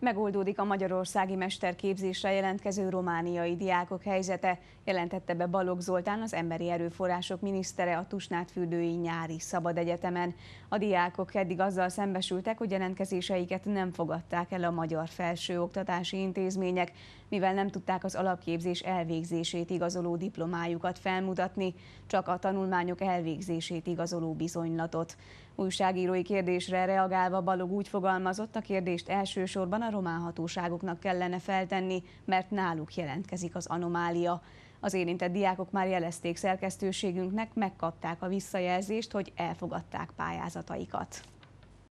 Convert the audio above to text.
megoldódik a magyarországi mesterképzésre jelentkező romániai diákok helyzete, jelentette be Balogh Zoltán, az Emberi Erőforrások minisztere a Tusnádfürdői Nyári Szabad Egyetemen. A diákok eddig azzal szembesültek, hogy jelentkezéseiket nem fogadták el a magyar felsőoktatási intézmények, mivel nem tudták az alapképzés elvégzését igazoló diplomájukat felmutatni, csak a tanulmányok elvégzését igazoló bizonylatot. Újságírói kérdésre reagálva Balog úgy fogalmazott, a kérdést elsősorban a a román hatóságoknak kellene feltenni, mert náluk jelentkezik az anomália. Az érintett diákok már jelezték szerkesztőségünknek, megkapták a visszajelzést, hogy elfogadták pályázataikat.